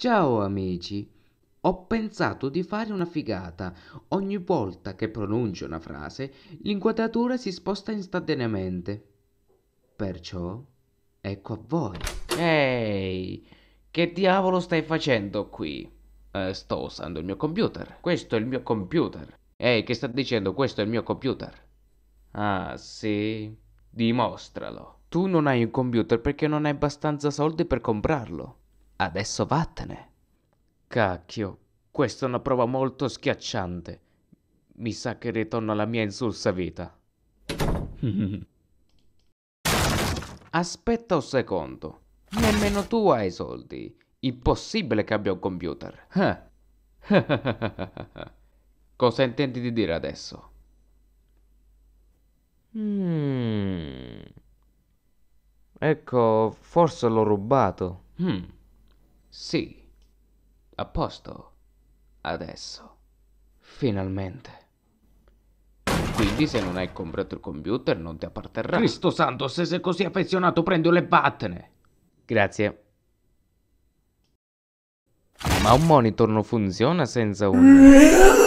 Ciao amici, ho pensato di fare una figata. Ogni volta che pronuncio una frase, l'inquadratura si sposta istantaneamente. Perciò, ecco a voi. Ehi, che diavolo stai facendo qui? Eh, sto usando il mio computer. Questo è il mio computer. Ehi, che sta dicendo? Questo è il mio computer. Ah, sì? Dimostralo. Tu non hai un computer perché non hai abbastanza soldi per comprarlo. Adesso vattene. Cacchio, questa è una prova molto schiacciante. Mi sa che ritorno alla mia insulsa vita. Aspetta un secondo. Nemmeno tu hai soldi. Impossibile che abbia un computer. Eh. Cosa intendi di dire adesso? Mm. Ecco, forse l'ho rubato. Hmm. Sì, a posto. Adesso. Finalmente. Quindi se non hai comprato il computer non ti apparterrà. Cristo santo, se sei così affezionato prendilo e vattene. Grazie. Ma un monitor non funziona senza un...